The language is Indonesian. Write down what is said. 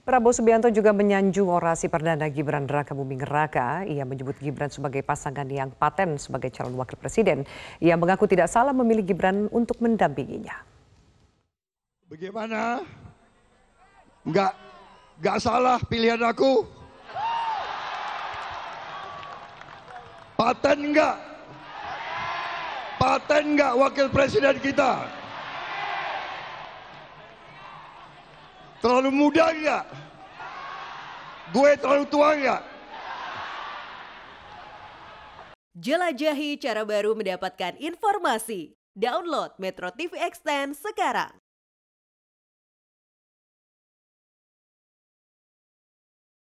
Prabowo Subianto juga menyanjung orasi perdana Gibran Raka Buming Raka. Ia menyebut Gibran sebagai pasangan yang paten sebagai calon wakil presiden. Ia mengaku tidak salah memilih Gibran untuk mendampinginya. Bagaimana? Enggak, enggak salah pilihan aku. Paten enggak? Paten enggak wakil presiden kita? Terlalu muda enggak? Ya? Gue terlalu tua enggak? Ya? Jelajahi cara baru mendapatkan informasi. Download Metro TV Extend sekarang.